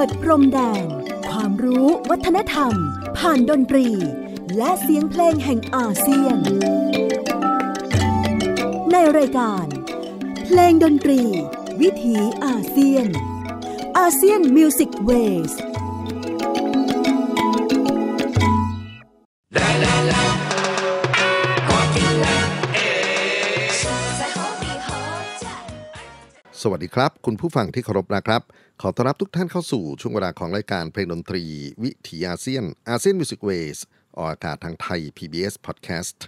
ปิดพรมแดนความรู้วัฒนธรรม ผ่านดนตรี และเสียงเพลงแห่งอาเซียน ในรายการ เพลงดนตรี วิถีอาเซียนอาเซียนมิวสิกเวส์สวัสดีครับ คุณผู้ฟังที่เคารพนะครับ ขอต้อนรับทุกท่านเข้าสู่ช่วงเวลาของรายการเพลงดนตรี วิถีอาเซียนอาเซียนมิวสิกเวสออกอากาศทางไทย PBS Podcast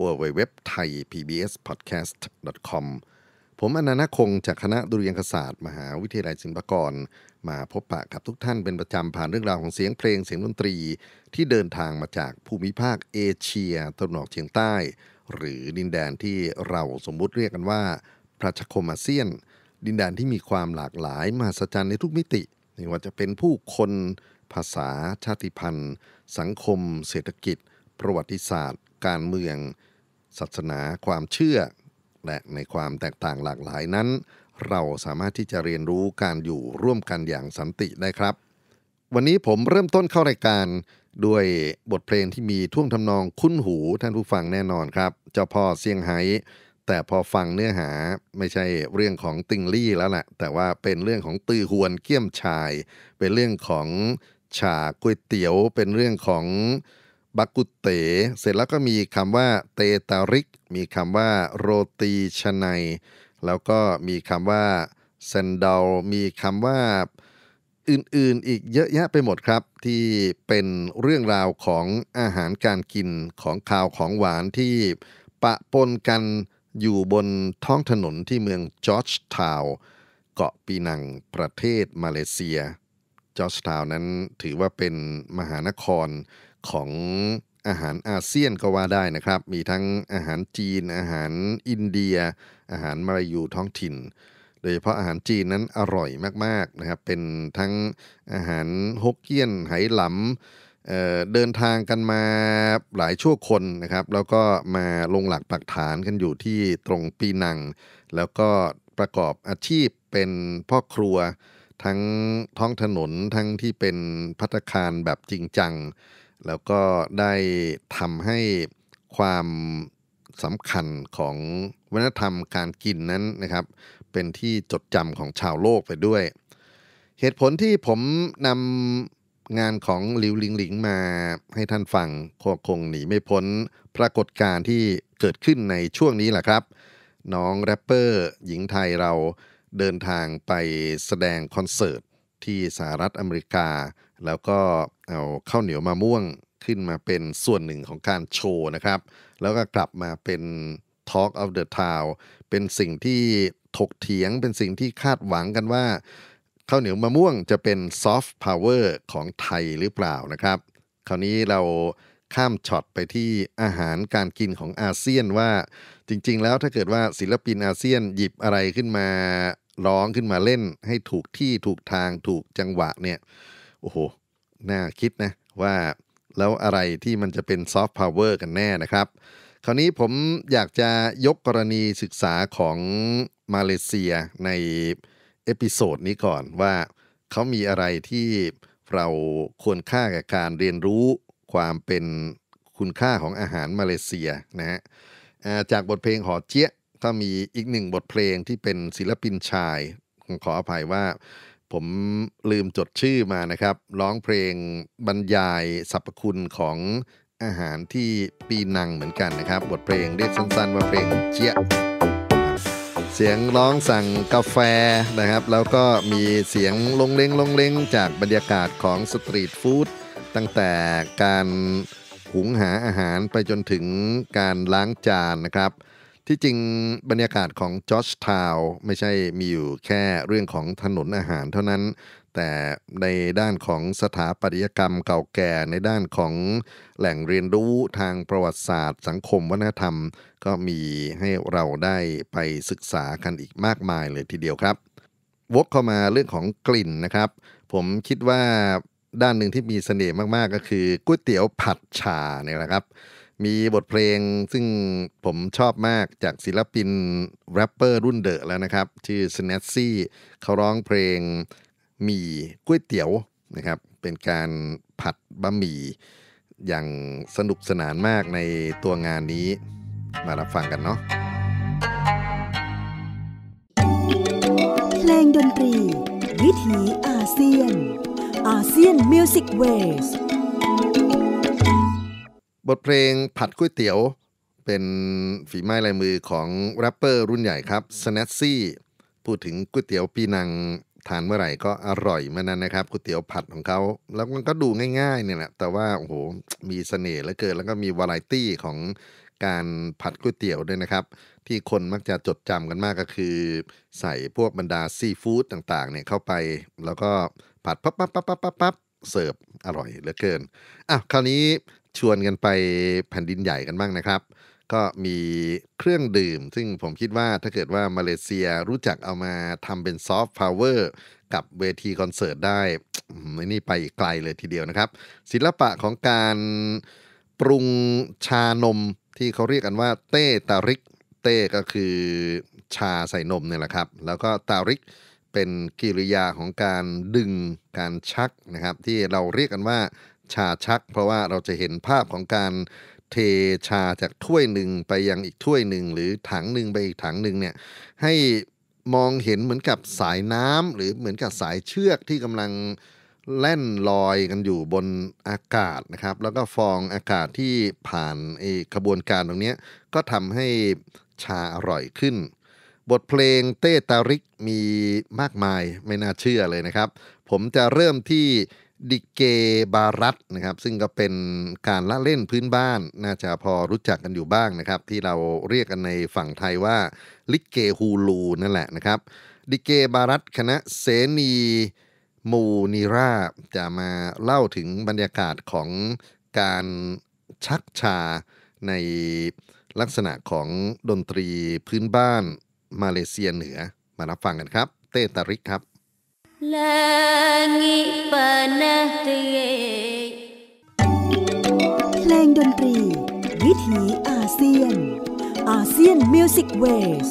w w w t h a i PBS Podcast com ผมอนันต์คงจากคณะดุริยางคศาสตร์มหาวิทยาลัยศิลปากร มาพบปะกับทุกท่านเป็นประจำผ่านเรื่องราวของเสียงเพลงเสียงดนตรี ที่เดินทางมาจากภูมิภาคเอเชียตะวันออกเฉียงใต้ หรือดินแดนที่เราสมมุติเรียกกันว่าประชาคมอาเซียนดินแดนที่มีความหลากหลายมหัศจรรย์ในทุกมิติ ไม่ว่าจะเป็นผู้คน ภาษาชาติพันธุ์ สังคมเศรษฐกิจ ประวัติศาสตร์ การเมืองศาสนาความเชื่อ และในความแตกต่างหลากหลายนั้น เราสามารถที่จะเรียนรู้การอยู่ร่วมกันอย่างสันติได้ครับ วันนี้ผมเริ่มต้นเข้ารายการด้วยบทเพลงที่มีท่วงทำนองคุ้นหูท่านผู้ฟังแน่นอนครับ เจ้าพ่อเซียงไฮ้แต่พอฟังเนื้อหาไม่ใช่เรื่องของติงลี่แล้วแหละแต่ว่าเป็นเรื่องของตือหวนเกี้ยมชาย เป็นเรื่องของฉาก๋วยเตี๋ยว เป็นเรื่องของบักกุเตเสร็จแล้วก็มีคำว่าเตตาริกมีคำว่าโรตีชนายแล้วก็มีคำว่าเซนดาลมีคำว่าอื่นๆอีกเยอะแยะไปหมดครับ ที่เป็นเรื่องราวของอาหารการกินของข่าวของหวานที่ปะปนกันอยู่บนท้องถนนที่เมืองจอร์จทาวเกาะปีนังประเทศมาเลเซียจอร์จทาวนั้นถือว่าเป็นมหานครของอาหารอาเซียนก็ว่าได้นะครับมีทั้งอาหารจีน อาหารอินเดีย อาหารมาลายูท้องถิ่น โดยเฉพาะอาหารจีนนั้นอร่อยมากๆนะครับเป็นทั้งอาหารฮกเกี้ยนไหหลำเดินทางกันมาหลายชั่วคนนะครับ แล้วก็มาลงหลักปักฐานกันอยู่ที่ตรงปีนัง แล้วก็ประกอบอาชีพเป็นพ่อครัวทั้งท้องถนนทั้งที่เป็นพัตคารแบบจริงจัง แล้วก็ได้ทำให้ความสำคัญของวัฒนธรรมการกินนั้นนะครับ เป็นที่จดจำของชาวโลกไปด้วย เหตุผลที่ผมนำงานของหลิวหลิงหลิงมาให้ท่านฟังก็คงหนีไม่พ้นปรากฏการณ์ที่เกิดขึ้นในช่วงนี้แหละครับ น้องแรปเปอร์หญิงไทยเราเดินทางไปแสดงคอนเสิร์ต ที่สหรัฐอเมริกา แล้วก็เอาเข้าวเหนียวมะม่วงขึ้นมาเป็นส่วนหนึ่งของการโชว์นะครับ แล้วก็กลับมาเป็น Talk of the Town เป็นสิ่งที่ถกเถียงเป็นสิ่งที่คาดหวังกันว่าข้าวเหนียวมะม่วงจะเป็นซอฟต์พาวเวอร์ของไทยหรือเปล่านะครับ คราวนี้เราข้ามช็อตไปที่อาหารการกินของอาเซียนว่าจริง ๆ แล้วถ้าเกิดว่าศิลปินอาเซียนหยิบอะไรขึ้นมาร้องขึ้นมาเล่นให้ถูกที่ถูกทางถูกจังหวะเนี่ย โอ้โห น่าคิดนะว่าแล้วอะไรที่มันจะเป็นซอฟต์พาวเวอร์กันแน่นะครับ คราวนี้ผมอยากจะยกกรณีศึกษาของมาเลเซียในเอพิโซดนี้ก่อนว่า เขามีอะไรที่เราควรค่ากับการเรียนรู้ความเป็นคุณค่าของอาหารมาเลเซียนะฮะจากบทเพลงหอเจี๊ยก็มีอีกหนึ่งบทเพลงที่เป็นศิลปินชายขออภัยว่า ผมลืมจดชื่อมานะครับ ร้องเพลงบรรยายสรรพคุณของอาหารที่ปีนังเหมือนกันนะครับ บทเพลงเรียกสั้นๆว่าเพลงเจี๊ยะเสียงร้องสั่งกาแฟนะครับ แล้วก็มีเสียงลงเล้งลงเล้งจากบรรยากาศของสตรีทฟู้ดตั้งแต่การหุงหาอาหารไปจนถึงการล้างจานนะครับที่จริงบรรยากาศของจอชทาวไม่ใช่มีอยู่แค่เรื่องของถนนอาหารเท่านั้น แต่ในด้านของสถาปัตยกรรมเก่าแก่ในด้านของแหล่งเรียนรู้ทางประวัติศาสตร์สังคมวัฒนธรรมก็มีให้เราได้ไปศึกษากันอีกมากมายเลยทีเดียวครับวกเข้ามาเรื่องของกลิ่นนะครับ ผมคิดว่าด้านหนึ่งที่มีเสน่ห์มาก ๆ ก็คือก๋วยเตี๋ยวผัดชาเนี่ยแหละครับมีบทเพลงซึ่งผมชอบมากจากศิลปินแรปเปอร์รุ่นเดอะแล้วนะครับชื่อ s n a t ซี่เขาร้องเพลงมีก๋วยเตี๋ยวนะครับ เป็นการผัดบะหมี่อย่างสนุกสนานมากในตัวงานนี้มารับฟังกันเนาะเพลงดนตรี วิถีอาเซียนอาเซียนมิวสิกเวสบทเพลงผัดก๋วยเตี๋ยว เป็นฝีไม้ลายมือของแรปเปอร์รุ่นใหญ่ครับสแนซซี่พูดถึงก๋วยเตี๋ยว ปีนัง ทานเมื่อไหร่ก็อร่อยเมือนั้นนะครับก๋วยเตี๋ยวผัดของเขา แล้วมันก็ดูง่าย ๆ เนี่ยแหละแต่ว่า โอ้โห มีสเสน่ห์เหลือเกิน แล้วก็มี วาไรตี้ของการผัดก๋วยเตี๋ยวด้วยนะครับ ที่คนมักจะจดจำกันมากก็คือ ใส่พวกบรรดาซีฟู้ดต่างๆ เนี่ยเข้าไป แล้วก็ผัดปั๊บปั๊บปั๊บปั๊บปั๊บเสิร์ฟอร่อยเหลือเกินอ่ะคราวนี้ชวนกันไปแผ่นดินใหญ่กันบ้างนะครับ ก็มีเครื่องดื่ม ซึ่งผมคิดว่าถ้าเกิดว่า มาเลเซียรู้จักเอามาทำเป็นซอฟต์พาวเวอร์กับเวทีคอนเสิร์ตได้นี่ไปไกลเลยทีเดียวนะครับ ศิลปะของการปรุงชานมที่เขาเรียกกันว่า เต้ตาริก เต้ก็คือชาใส่นมเนี่ยแหละครับ แล้วก็ตาริก เป็นกิริยาของการดึงการชักนะครับ ที่เราเรียกกันว่าชาชักเพราะว่าเราจะเห็นภาพของการเทชาจากถ้วยหนึ่งไปยังอีกถ้วยหนึ่ง หรือถังหนึ่งไปอีกถังหนึ่งเนี่ยให้มองเห็นเหมือนกับสายน้ำหรือเหมือนกับสายเชือกที่กำลังแล่นลอยกันอยู่บนอากาศนะครับ แล้วก็ฟองอากาศที่ผ่านกระบวนการตรงนี้ก็ทำให้ชาอร่อยขึ้น บทเพลงเต้ตาริกมีมากมายไม่น่าเชื่อเลยนะครับ ผมจะเริ่มที่ดิเกบารัตนะครับ ซึ่งก็เป็นการละเล่นพื้นบ้าน น่าจะพอรู้จักกันอยู่บ้างนะครับ ที่เราเรียกกันในฝั่งไทยว่าลิเกฮูลูนั่นแหละนะครับดิเกบารัตคณะเสนีมูนีราจะมาเล่าถึงบรรยากาศของการชักชาในลักษณะของดนตรีพื้นบ้านมาเลเซียเหนือมารับฟังกันครับ เต้ตาริกครับ l a n g i panah terik เพลงดนตรี วิถีอาเซียนอาเซียนมิวสิกเวส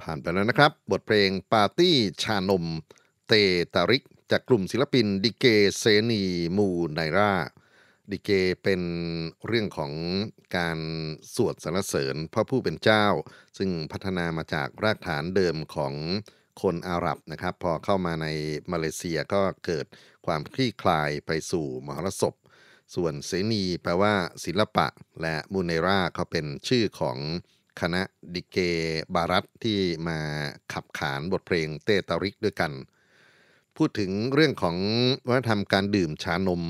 ผ่านไปแล้วนะครับบทเพลงปาร์ตี้ชานมเตตาริก จากกลุ่มศิลปินดิเกเซนีมูไนราดิเกเป็นเรื่องของการสวดสรรเสริญพระผู้เป็นเจ้า ซึ่งพัฒนามาจากรากฐานเดิมของคนอาหรับนะครับ พอเข้ามาในมาเลเซียก็เกิดความคลี่คลายไปสู่มหรสพส่วนเสนีแปลว่าศิลปะและมูเนราเขาเป็นชื่อของคณะดิเกบารัตที่มาขับขานบทเพลงเตตาริกด้วยกัน พูดถึงเรื่องของวัฒนธรรมการดื่มชานม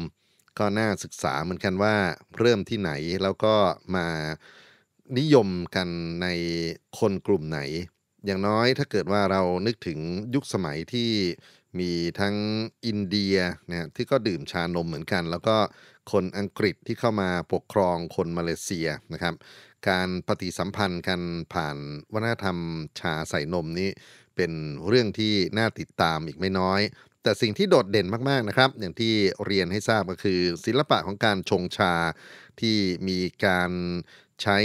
ก็น่าศึกษาเหมือนกันว่าเริ่มที่ไหนแล้วก็มานิยมกันในคนกลุ่มไหน อย่างน้อยถ้าเกิดว่าเรานึกถึงยุคสมัยที่มีทั้งอินเดียนะที่ก็ดื่มชานมเหมือนกัน แล้วก็คนอังกฤษที่เข้ามาปกครองคนมาเลเซียนะครับ การปฏิสัมพันธ์กันผ่านวัฒนธรรมชาใส่นมนี้เป็นเรื่องที่น่าติดตามอีกไม่น้อยแต่สิ่งที่โดดเด่นมากๆนะครับ อย่างที่เรียนให้ทราบก็คือ ศิลปะของการชงชาที่มีการใช้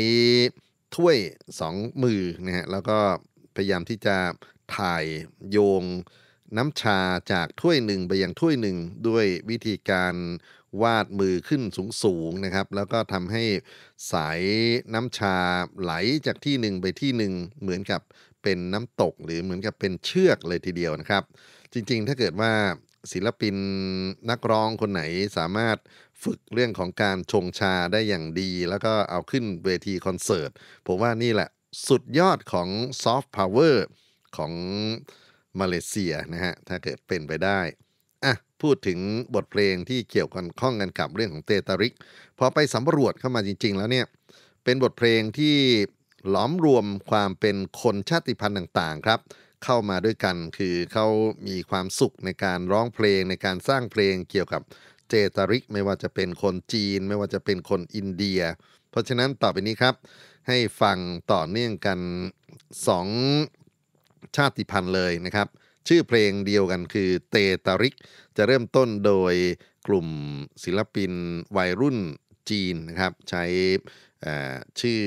ถ้วยสองมือนะฮะแล้วก็พยายามที่จะถ่ายโยงน้ำชาจากถ้วยหนึ่งไปยังถ้วยหนึ่ง ด้วยวิธีการวาดมือขึ้นสูงๆนะครับ แล้วก็ทำให้สายน้ำชาไหลจากที่หนึ่งไปที่หนึ่ง เหมือนกับเป็นน้ำตก หรือเหมือนกับเป็นเชือกเลยทีเดียวนะครับจริง ๆ ถ้าเกิดว่าศิลปินนักร้องคนไหนสามารถฝึกเรื่องของการชงชาได้อย่างดี แล้วก็เอาขึ้นเวทีคอนเสิร์ต ผมว่านี่แหละสุดยอดของซอฟต์พาวเวอร์ของมาเลเซียนะฮะ ถ้าเกิดเป็นไปได้ อ่ะ พูดถึงบทเพลงที่เกี่ยวกันข้องกันกับเรื่องของเตตาริก พอไปสำรวจเข้ามาจริง ๆ แล้วเนี่ย เป็นบทเพลงที่หลอมรวมความเป็นคนชาติพันธุ์ต่าง ๆครับเข้ามาด้วยกันคือเขามีความสุขในการร้องเพลงในการสร้างเพลงเกี่ยวกับ เจตริกไม่ว่าจะเป็นคนจีน ไม่ว่าจะเป็นคนอินเดีย เพราะฉะนั้นต่อไปนี้ครับให้ฟังต่อเนื่องกัน2ชาติพันธุ์เลยนะครับ ชื่อเพลงเดียวกันคือเตตาริก จะเริ่มต้นโดยกลุ่มศิลปินวัยรุ่นจีนนะครับใช้ชื่อ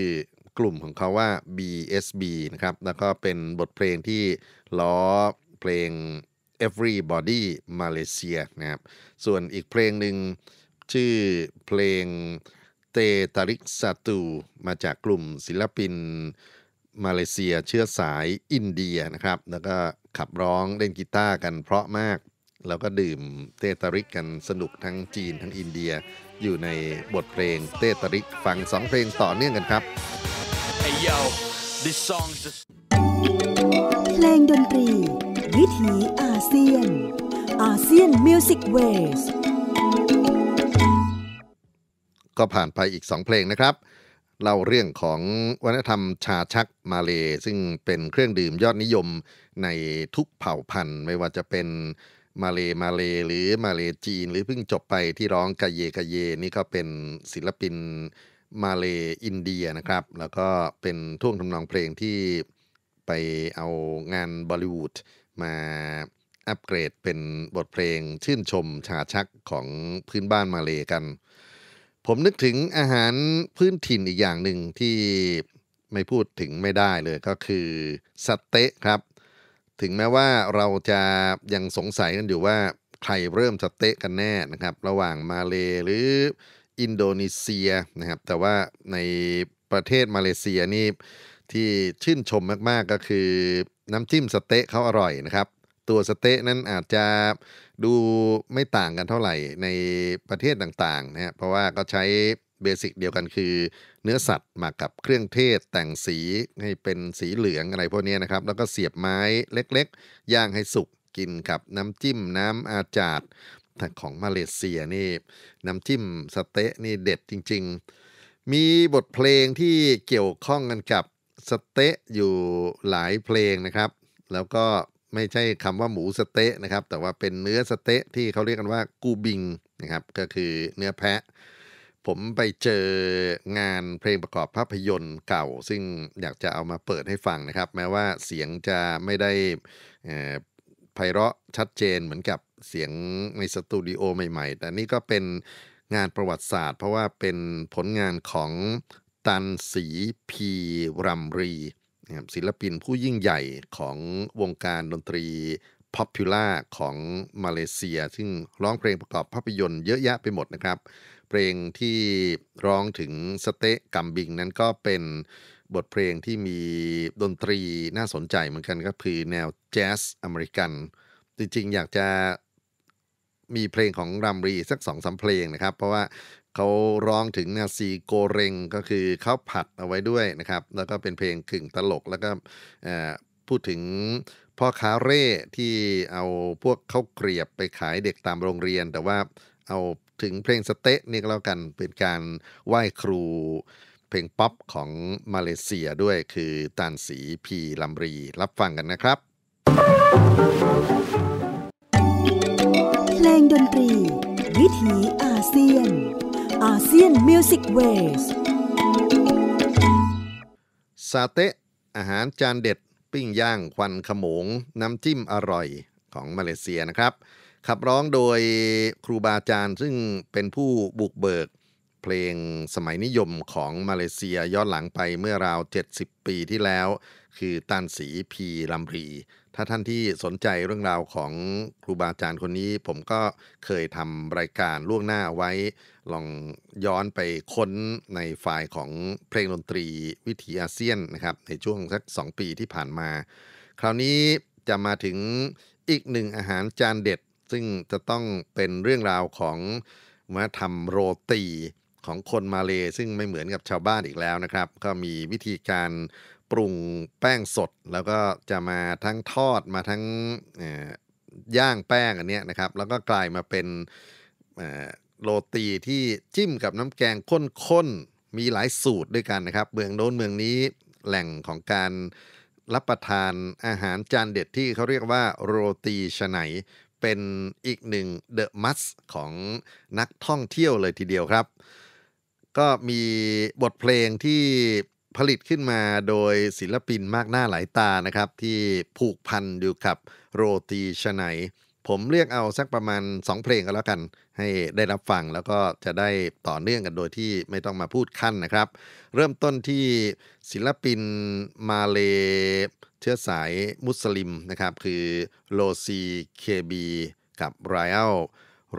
กลุ่มของเขาว่า BSB นะครับ แล้วก็เป็นบทเพลงที่ล้อเพลง Everybody Malaysia นะครับ ส่วนอีกเพลงหนึ่งชื่อเพลงเตตาริกซาตู มาจากกลุ่มศิลปินมาเลเซียเชื้อสายอินเดียนะครับ แล้วก็ขับร้องเล่นกีตาร์กันเพราะมาก แล้วก็ดื่มเตตาริกกันสนุกทั้งจีนทั้งอินเดีย อยู่ในบทเพลงเตตาริก ฟังสองเพลงต่อเนื่องกันครับ Hey yo this s o n g just เพลงดนตรี วิถีอาเซียนอาเซียนมิวสิกเวสก็ผ่านไปอีกสองเพลงนะครับเล่าเรื่องของวัฒนธรรมชาชักมาเลซึ่งเป็นเครื่องดื่มยอดนิยมในทุกเผ่าพันธุ์ ไม่ว่าจะเป็นมาเลมาเล หรือมาเลจีน หรือเพิ่งจบไปที่ร้องกะเยกะเยนี่ก็เป็นศิลปินมาเลอินเดียนะครับแล้วก็เป็นท่วงทำนองเพลงที่ไปเอางานบอลิวูดมาอัปเกรดเป็นบทเพลงชื่นชมชาชักของพื้นบ้านมาเลกัน ผมนึกถึงอาหารพื้นถิ่นอีกอย่างหนึ่งที่ไม่พูดถึงไม่ได้เลยก็คือสเต๊ะครับถึงแม้ว่าเราจะยังสงสัยกันอยู่ว่าใครเริ่มสเต๊ะกันแน่นะครับ ระหว่างมาเลหรืออินโดนีเซียนะครับแต่ว่าในประเทศมาเลเซียนี่ที่ชื่นชมมากๆก็คือ น้ำจิ้มสเต๊ะเขาอร่อยนะครับตัวสเต๊ะนั้นอาจจะดูไม่ต่างกันเท่าไหร่ในประเทศต่างๆนะฮะเพราะว่าก็ใช้เบสิกเดียวกันคือเนื้อสัตว์มากกับเครื่องเทศแต่งสีให้เป็นสีเหลืองอะไรพวกนี้นะครับแล้วก็เสียบไม้เล็กๆ ย่างให้สุกกินกับน้ำจิ้มน้ำอาจาดแต่ของมาเลเซียนี่น้ำจิ้มสเต๊ะนี่เด็ดจริง ๆ มีบทเพลงที่เกี่ยวข้องกันกับสเต๊ะอยู่หลายเพลงนะครับ แล้วก็ไม่ใช่คำว่าหมูสเต๊ะนะครับ แต่ว่าเป็นเนื้อสเต๊ะที่เขาเรียกกันว่ากูบิงนะครับก็คือเนื้อแพะ ผมไปเจองานเพลงประกอบภาพยนตร์เก่า ซึ่งอยากจะเอามาเปิดให้ฟังนะครับ แม้ว่าเสียงจะไม่ได้ไพเราะชัดเจนเหมือนกับเสียงในสตูดิโอใหม่ ๆ แต่นี่ก็เป็นงานประวัติศาสตร์ เพราะว่าเป็นผลงานของตันสีพีรัมรี ศิลปินผู้ยิ่งใหญ่ของวงการดนตรีพ็อปพิล่าของมาเลเซีย ซึ่งร้องเพลงประกอบภาพยนตร์เยอะแยะไปหมดนะครับ เพลงที่ร้องถึง สเตะกัมบิง นั้นก็เป็นบทเพลงที่มีดนตรีน่าสนใจเหมือนกันก็คือแนวแจ๊สอเมริกันจริง ๆ อยากจะมีเพลงของรัมรีสักสองสาเพลงนะครับ เพราะว่าเขาร้องถึงนาซีโกเรงก็คือข้าวผัดเอาไว้ด้วยนะครับ แล้วก็เป็นเพลงขึ่งตลกแล้วก็พูดถึงพ่อค้าเร่ที่เอาพวกข้าวเกลียบไปขายเด็กตามโรงเรียนแต่ว่า เอาถึงเพลงสเต๊ะนี่ก็แล้วกันเป็นการไหว้ครูเพลงป๊อปของมาเลเซียด้วยคือตานสีพีลำรีรับฟังกันนะครับ Thank you. เพลงดนตรี วิถีอาเซียนอาเซียนมิวสิกเวสซาเตะอาหารจานเด็ดปิ้งย่าง ควันขมง น้ำจิ้มอร่อยของมาเลเซียนะครับ ขับร้องโดยครูบาอาจารย์ซึ่งเป็นผู้บุกเบิก เพลงสมัยนิยมของมาเลเซียย้อนหลังไปเมื่อราว 70 ปีที่แล้ว คือตันสี พีลำรีถ้าท่านที่สนใจเรื่องราวของครูบาอาจารย์คนนี้ ผมก็เคยทำรายการล่วงหน้าไว้ลองย้อนไปค้นในไฟล์ของเพลงดนตรีวิถีอาเซียนนะครับ ในช่วงสัก 2 ปีที่ผ่านมา คราวนี้จะมาถึงอีกหนึ่งอาหารจานเด็ด ซึ่งจะต้องเป็นเรื่องราวของมาทำโรตีของคนมาเล ซึ่งไม่เหมือนกับชาวบ้านอีกแล้วนะครับ ก็มีวิธีการปรุงแป้งสดแล้วก็จะมาทั้งทอดมาทั้งย่างแป้งอันเนี้ยนะครับ แล้วก็กลายมาเป็นโรตีที่จิ้มกับน้ำแกงข้นๆ มีหลายสูตรด้วยกันนะครับ เมืองโน้นเมืองนี้แหล่งของการรับประทานอาหารจานเด็ดที่เขาเรียกว่าโรตีชไหนเป็นอีกหนึ่งเดอะมัสของนักท่องเที่ยวเลยทีเดียวครับ ก็มีบทเพลงที่ผลิตขึ้นมาโดยศิลปินมากหน้าหลายตานะครับ ที่ผูกพันอยู่กับโรตีชไน ผมเรียกเอาสักประมาณ 2 เพลงก็แล้วกัน ให้ได้รับฟังแล้วก็จะได้ต่อเนื่องกันโดยที่ไม่ต้องมาพูดขั้นนะครับ เริ่มต้นที่ศิลปินมาเลเชื้อสายมุสลิมนะครับ คือโลซีเคบีกับไรอัล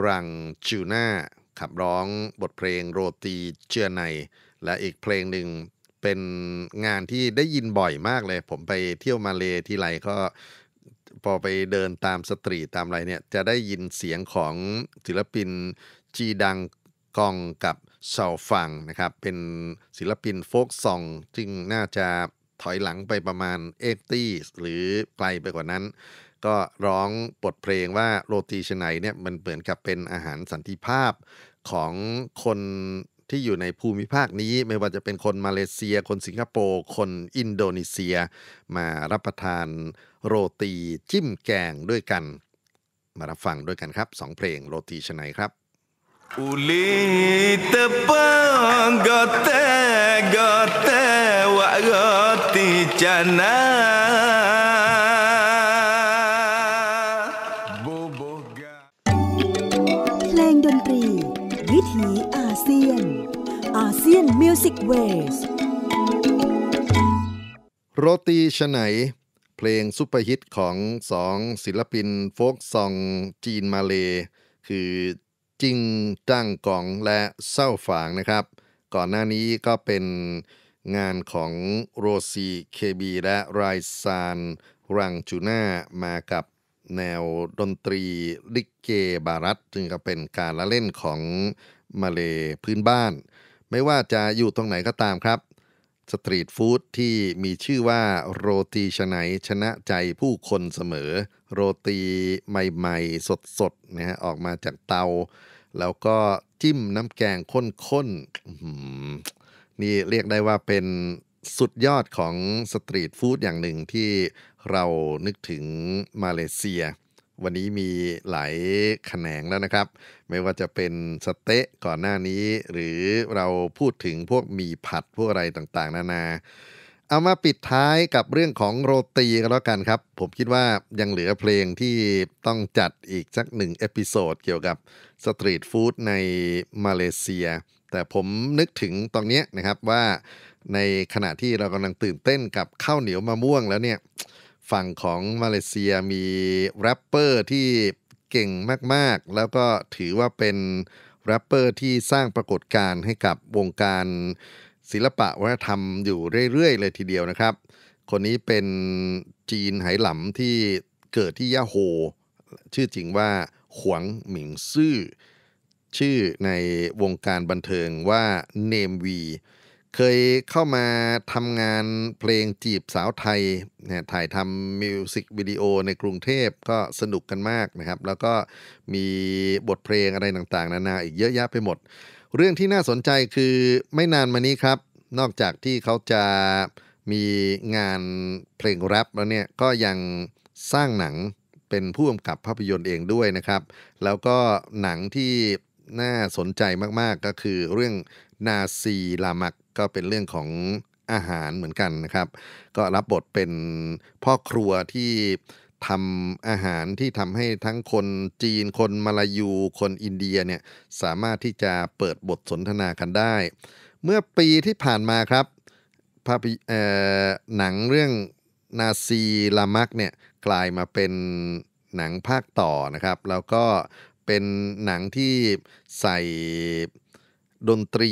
รังจูน่าขับร้องบทเพลงโรตีเจือในและอีกเพลงหนึ่งเป็นงานที่ได้ยินบ่อยมากเลย ผมไปเที่ยวมาเลที่ไรก็พอไปเดินตามสตรีตามอะไรเนี่ยจะได้ยินเสียงของศิลปินจีดังกองกับเสาฟังนะครับ เป็นศิลปินโฟกซองจึงน่าจะถอยหลังไปประมาณเอ็กตี้หรือไกลไปกว่านั้น ก็ร้องบทเพลงว่าโรตีชไนเนี่ยมันเหมือนกับเป็นอาหารสันติภาพของคนที่อยู่ในภูมิภาคนี้ไม่ว่าจะเป็นคนมาเลเซีย คนสิงคโปร์ คนอินโดนีเซีย มารับประทานโรตีจิ้มแกงด้วยกันมารับฟังด้วยกันครับสองเพลงโรตีชนัยครับ وليت ب غ วะโรตีชนัย Music Waves โรตีชไหน เพลงซุปเปอร์ฮิตของสองศิลปินโฟกซองจีนมาเล คือจิงจ้างกองและเศร้าฝางนะครับ ก่อนหน้านี้ก็เป็นงานของโรซีเคบีและไรซานรังจูน่ามากับแนวดนตรี ลิเกบารัตจึงก็เป็นการละเล่นของมาเลพื้นบ้านไม่ว่าจะอยู่ตรงไหนก็ตามครับสตรีทฟู้ดที่มีชื่อว่าโรตีชไนชนะใจผู้คนเสมอ โรตีใหม่ๆ สดๆนะฮะออกมาจากเตา แล้วก็จิ้มน้ำแกงข้นๆนี่เรียกได้ว่าเป็นสุดยอดของสตรีทฟู้ดอย่างหนึ่งที่เรานึกถึงมาเลเซียวันนี้มีหลายแขนงแล้วนะครับ ไม่ว่าจะเป็นสเต๊ะก่อนหน้านี้ หรือเราพูดถึงพวกมีผัดพวกอะไรต่างๆ นานาเอามาปิดท้ายกับเรื่องของโรตีกันแล้วกันครับ ผมคิดว่ายังเหลือเพลงที่ต้องจัดอีกสักหนึ่งเอพิโซด เกี่ยวกับสตรีทฟู้ดในมาเลเซีย แต่ผมนึกถึงตรงนี้นะครับว่าในขณะที่เรากำลังตื่นเต้นกับข้าวเหนียวมะม่วงแล้วเนี่ยฝั่งของมาเลเซียมีแรปเปอร์ที่เก่งมากๆ แล้วก็ถือว่าเป็นแรปเปอร์ที่สร้างปรากฏการณ์ให้กับวงการศิลปะวัฒนธรรมอยู่เรื่อยๆ เลยทีเดียวนะครับ คนนี้เป็นจีนไหหลำที่เกิดที่ยะโฮ ชื่อจริงว่าหวงหมิงซื่อ ชื่อในวงการบันเทิงว่าเนมวี Name เคยเข้ามาทำงานเพลงจีบสาวไทยเนี่ยถ่ายทำมิวสิกวิดีโอในกรุงเทพก็สนุกกันมากนะครับ แล้วก็มีบทเพลงอะไรต่างๆนานาอีกเยอะแยะไปหมด เรื่องที่น่าสนใจคือไม่นานมานี้ครับ นอกจากที่เขาจะมีงานเพลงแรปแล้วเนี่ยก็ยังสร้างหนังเป็นผู้กำกับภาพยนตร์เองด้วยนะครับ แล้วก็หนังที่น่าสนใจมาก ๆก็คือเรื่องนาซีลามักก็เป็นเรื่องของอาหารเหมือนกันนะครับ ก็รับบทเป็นพ่อครัวที่ทำอาหารที่ทำให้ทั้งคนจีนคนมาลายูคนอินเดียเนี่ยสามารถที่จะเปิดบทสนทนากันได้ เมื่อปีที่ผ่านมาครับภาพหนังเรื่องนาซีลามักเนี่ยกลายมาเป็นหนังภาคต่อนะครับ แล้วก็เป็นหนังที่ใส่ดนตรี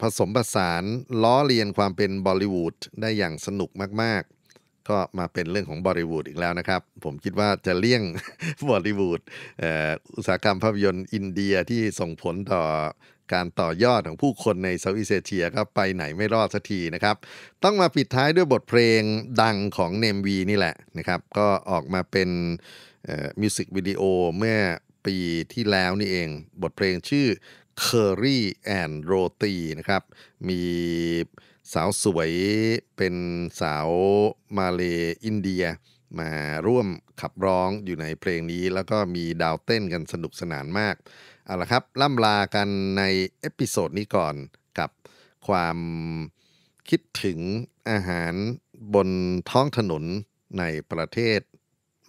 ผสมผสานล้อเลียนความเป็นบอลิวูดได้อย่างสนุกมากๆ ก็มาเป็นเรื่องของบอลิวูดอีกแล้วนะครับ ผมคิดว่าจะเลี่ยงบอลิวูดอุตสาหกรรมภาพยนตร์อินเดียที่ส่งผลต่อการต่อยอดของผู้คนในเซาท์อีสเซเชีย ก็ไปไหนไม่รอดสักทีนะครับ ต้องมาปิดท้ายด้วยบทเพลงดังของเนมวีนี่แหละนะครับก็ออกมาเป็นมิวสิกวิดีโอเมื่อปีที่แล้วนี่เองบทเพลงชื่อเคอรี่แอนโรตีนะครับ มีสาวสวยเป็นสาวมาเลอินเดีย มาร่วมขับร้องอยู่ในเพลงนี้ แล้วก็มีดาวเต้นกันสนุกสนานมากเอาละครับล่ำลากันในเอพิโซดนี้ก่อนกับความคิดถึงอาหารบนท้องถนนในประเทศ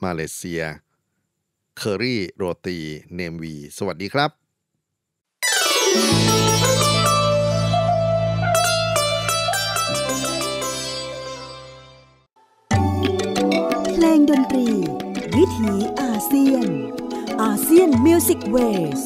มาเลเซียเคอรี่โรตีเนมวีสวัสดีครับดนตรี วิถีอาเซียน อาเซียนมิวสิกเวส